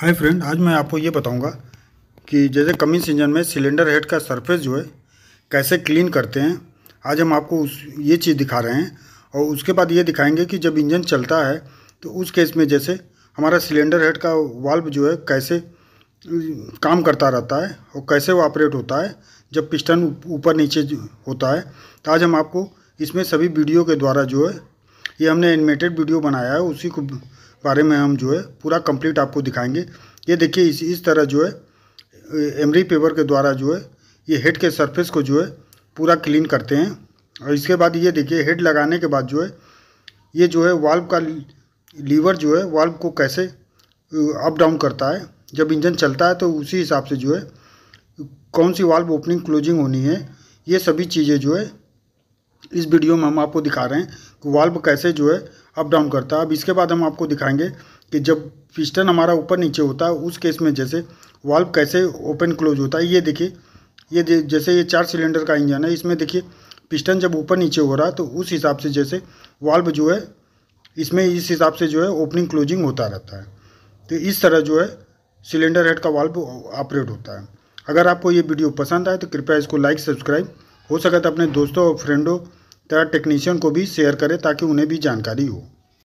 hi friend आज मैं आपको ये बताऊंगा कि जैसे कमिंस इंजन में सिलेंडर हेड का सरफेस जो है कैसे क्लीन करते हैं आज हम आपको उस ये चीज़ दिखा रहे हैं और उसके बाद ये दिखाएंगे कि जब इंजन चलता है तो उस केस में जैसे हमारा सिलेंडर हेड का वाल्व जो है कैसे काम करता रहता है और कैसे वो ऑपरेट होता है जब पिस्टन ऊपर नीचे होता है तो आज हम आपको इसमें सभी वीडियो के द्वारा जो है ये हमने एनिमेटेड वीडियो बनाया है उसी को बारे में हम जो है पूरा कंप्लीट आपको दिखाएंगे ये देखिए इस इस तरह जो है एमरी पेपर के द्वारा जो है ये हेड के सरफेस को जो है पूरा क्लीन करते हैं और इसके बाद ये देखिए हेड लगाने के बाद जो है ये जो है वाल्व का लीवर जो है वाल्व को कैसे अप डाउन करता है जब इंजन चलता है तो उसी हिसाब से जो है कौन सी वाल्व ओपनिंग क्लोजिंग होनी है ये सभी चीज़ें जो है इस वीडियो में हम आपको दिखा रहे हैं कि वाल्व कैसे जो है अप डाउन करता है अब इसके बाद हम आपको दिखाएंगे कि जब पिस्टन हमारा ऊपर नीचे होता है उस केस में जैसे वाल्व कैसे ओपन क्लोज होता है ये देखिए ये जैसे ये चार सिलेंडर का इंजन है इसमें देखिए पिस्टन जब ऊपर नीचे हो रहा है तो उस हिसाब से जैसे वाल्व जो है इसमें इस हिसाब से जो है ओपनिंग क्लोजिंग होता रहता है तो इस तरह जो है सिलेंडर हेड का वाल्व ऑपरेट होता है अगर आपको ये वीडियो पसंद आए तो कृपया इसको लाइक सब्सक्राइब हो सके तो अपने दोस्तों और फ्रेंडों तथा टेक्नीशियन को भी शेयर करें ताकि उन्हें भी जानकारी हो